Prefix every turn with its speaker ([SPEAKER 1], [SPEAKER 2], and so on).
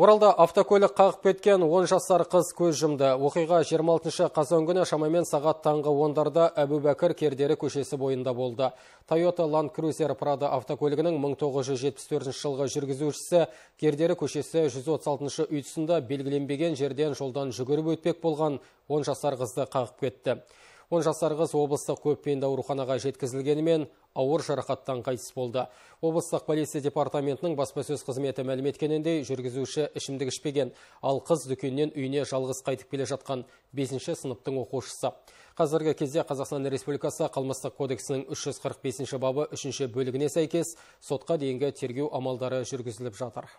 [SPEAKER 1] Оралда автокөлік қағып кеткен 10 жасар қыз көз жұмды. Оқиға 26-шы қазан күні шамамен сағат таңғы ондарда Әбубәкір кердері көшесі бойында болды. Toyota Land Cruiser Prado автокөлігінің 1974 жылғы жүргізушісі кердері көшесі 136-шы үй белгіленбеген жерден жолдан жүгіріп өтпек болған 10 жасар қызды қағып кетті он жасар қыз облыстық көппенді ауруханаға жеткізілгенімен ауыр жарақаттан қайтыс болды облыстық полиция департаментінің баспасөз қызметі мәлім еткеніндей жүргізуші ішімдік ішпеген ал қыз дүкеннен үйіне жалғыз қайтып келе жатқан бесінші сыныптың оқушысы қазіргі кезде қазақстан республикасы қылмыстық кодексінің 345 бабы үшінші бөлігіне сәйкес сотқа дейінгі тергеу амалдары жүргізіліп жатыр